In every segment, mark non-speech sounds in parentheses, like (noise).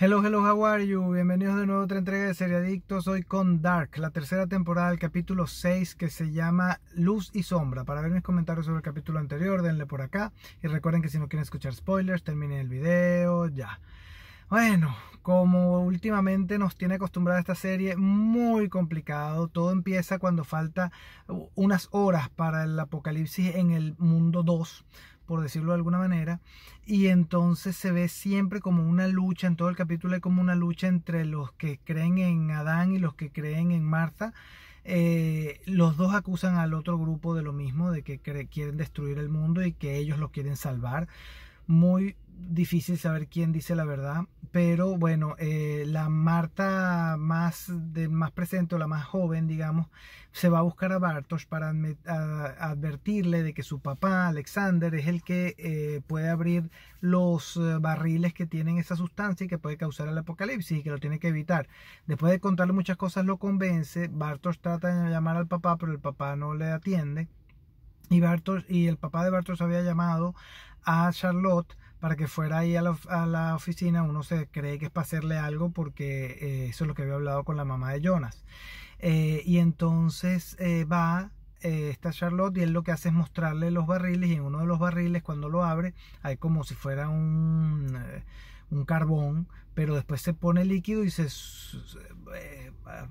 Hello, hello, how are you? Bienvenidos de nuevo a otra entrega de Adictos. Hoy con Dark, la tercera temporada del capítulo 6 que se llama Luz y Sombra. Para ver mis comentarios sobre el capítulo anterior, denle por acá. Y recuerden que si no quieren escuchar spoilers, terminen el video ya. Bueno, como últimamente nos tiene acostumbrada esta serie, muy complicado. Todo empieza cuando falta unas horas para el apocalipsis en el mundo 2 por decirlo de alguna manera, y entonces se ve siempre como una lucha, en todo el capítulo hay como una lucha entre los que creen en Adán y los que creen en Marta. Eh, los dos acusan al otro grupo de lo mismo, de que quieren destruir el mundo y que ellos lo quieren salvar. Muy difícil saber quién dice la verdad, pero bueno, eh, la Marta más, más presente la más joven, digamos, se va a buscar a Bartosz para advertirle de que su papá, Alexander, es el que eh, puede abrir los eh, barriles que tienen esa sustancia y que puede causar el apocalipsis y que lo tiene que evitar. Después de contarle muchas cosas, lo convence. Bartosz trata de llamar al papá, pero el papá no le atiende. Y, Bartos y el papá de Bartosz había llamado a Charlotte para que fuera ahí a la, oficina, uno se cree que es para hacerle algo porque eh, eso es lo que había hablado con la mamá de Jonas. Eh, y entonces eh, va esta Charlotte y él lo que hace es mostrarle los barriles y en uno de los barriles cuando lo abre hay como si fuera un, un carbón, pero después se pone líquido y se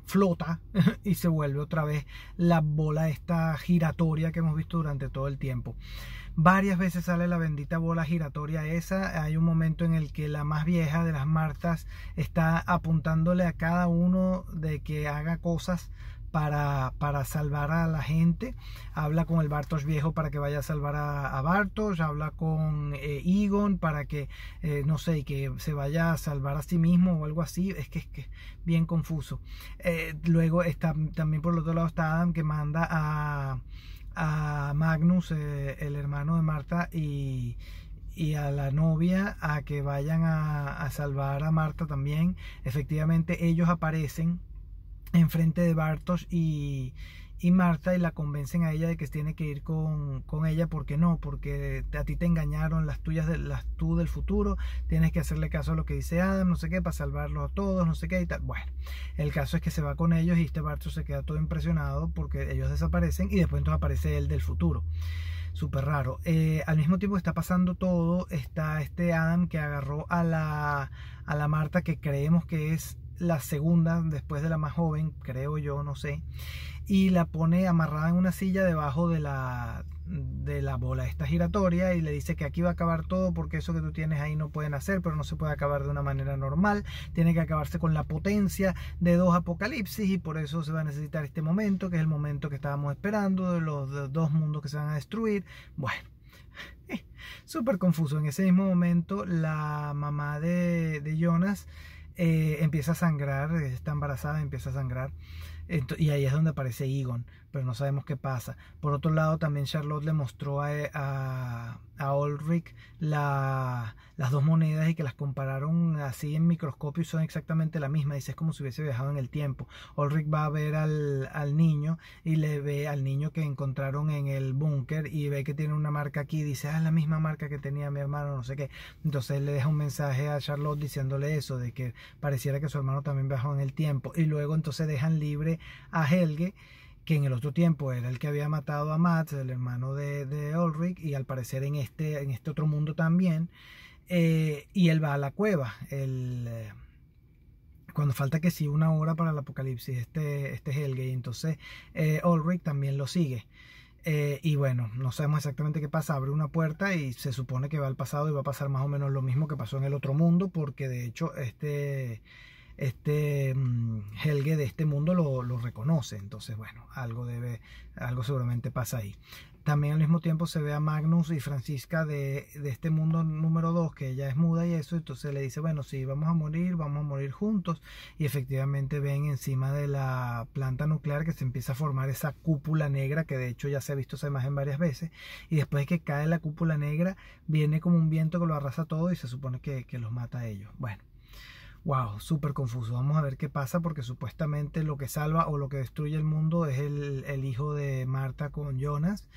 flota (laughs) y se vuelve otra vez la bola esta giratoria que hemos visto durante todo el tiempo. Varias veces sale la bendita bola giratoria esa. Hay un momento en el que la más vieja de las Martas está apuntándole a cada uno de que haga cosas para, salvar a la gente. Habla con el Bartos viejo para que vaya a salvar a, Bartos. Habla con Egon eh, para que, eh, no sé, que se vaya a salvar a sí mismo o algo así. Es que es que, bien confuso. Eh, luego está, también por el otro lado está Adam que manda a, a Magnus, el hermano de Marta, y, y a la novia a que vayan a, a salvar a Marta también. Efectivamente ellos aparecen enfrente de Bartos y, Marta y la convencen a ella de que tiene que ir con, con ella porque no, porque a ti te engañaron las tuyas, las tú del futuro, tienes que hacerle caso a lo que dice Adam, no sé qué, para salvarlo a todos, no sé qué y tal. Bueno, el caso es que se va con ellos y este Bartos se queda todo impresionado porque ellos desaparecen y después entonces aparece él del futuro. Súper raro. Eh, al mismo tiempo está pasando todo, está este Adam que agarró a la, a la Marta que creemos que es la segunda después de la más joven, creo yo, no sé, y la pone amarrada en una silla debajo de la de la bola esta giratoria y le dice que aquí va a acabar todo porque eso que tú tienes ahí no pueden hacer, pero no se puede acabar de una manera normal, tiene que acabarse con la potencia de dos apocalipsis y por eso se va a necesitar este momento, que es el momento que estábamos esperando de los dos mundos que se van a destruir. Bueno, (laughs) súper confuso. En ese mismo momento la mamá de, de Jonas eh, empieza a sangrar, está embarazada, empieza a sangrar y ahí es donde aparece Egon, pero no sabemos qué pasa. Por otro lado, también Charlotte le mostró a, eh, a, a Ulrich la, las dos monedas y que las compararon así en microscopio y son exactamente la misma. Dice, es como si hubiese viajado en el tiempo. Ulrich va a ver al, al niño y le ve al niño que encontraron en el búnker y ve que tiene una marca aquí. Dice, ah, es la misma marca que tenía mi hermano, no sé qué. Entonces le deja un mensaje a Charlotte diciéndole eso, de que pareciera que su hermano también viajó en el tiempo. Y luego entonces dejan libre a Helge, que en el otro tiempo era el que había matado a Mats, el hermano de, de Ulrich, y al parecer en este, en este otro mundo también. Eh, y él va a la cueva. El, eh, cuando falta que sí una hora para el apocalipsis, este, este Helge, y entonces eh, Ulrich también lo sigue. y bueno, no sabemos exactamente qué pasa. Abre una puerta y se supone que va al pasado y va a pasar más o menos lo mismo que pasó en el otro mundo, porque de hecho este este mm, Helge de este mundo lo, reconoce. Entonces, bueno, algo debe, algo seguramente pasa ahí. También al mismo tiempo se ve a Magnus y Francisca de, de este mundo número 2, que ella es muda y eso, entonces le dice, bueno, si sí, vamos a morir, vamos a morir juntos. Y efectivamente ven encima de la planta nuclear que se empieza a formar esa cúpula negra, que de hecho ya se ha visto esa imagen varias veces. Y después que cae la cúpula negra, viene como un viento que lo arrasa todo y se supone que los mata a ellos. Bueno wow, súper confuso. Vamos a ver qué pasa porque supuestamente lo que salva o lo que destruye el mundo es el, el hijo de Marta con Jonas,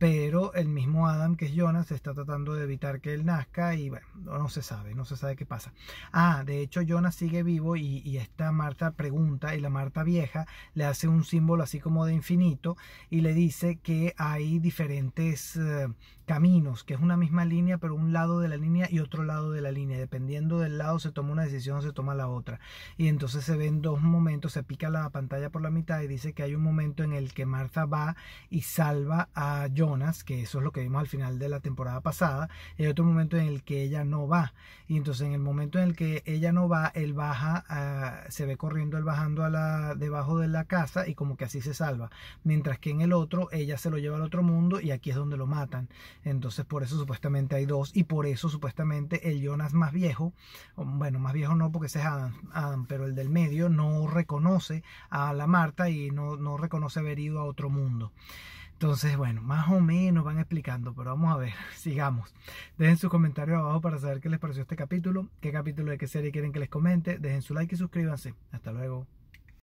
pero el mismo Adam, que es Jonas, está tratando de evitar que él nazca y bueno, no se sabe, no se sabe qué pasa. Ah, de hecho Jonas sigue vivo y, esta Marta pregunta y la Marta vieja le hace un símbolo así como de infinito y le dice que hay diferentes eh, caminos, que es una misma línea, pero un lado de la línea y otro lado de la línea. Dependiendo del lado se toma una decisión o se toma la otra. Y entonces se ven dos momentos, se pica la pantalla por la mitad y dice que hay un momento en el que Marta va y salva a Jonas que eso es lo que vimos al final de la temporada pasada, hay otro momento en el que ella no va. Y entonces en el momento en el que ella no va, él baja, ah, se ve corriendo, él bajando a la, debajo de la casa y como que así se salva. Mientras que en el otro, ella se lo lleva al otro mundo y aquí es donde lo matan. Entonces por eso supuestamente hay dos y por eso supuestamente el Jonas más viejo, bueno, más viejo no porque ese es Adam, pero el del medio no reconoce a la Marta y no, no reconoce haber ido a otro mundo. Entonces, bueno, más o menos van explicando, pero vamos a ver, (laughs) sigamos. Dejen sus comentarios abajo para saber qué les pareció este capítulo, qué capítulo de qué serie quieren que les comente. Dejen su like y suscríbanse. Hasta luego.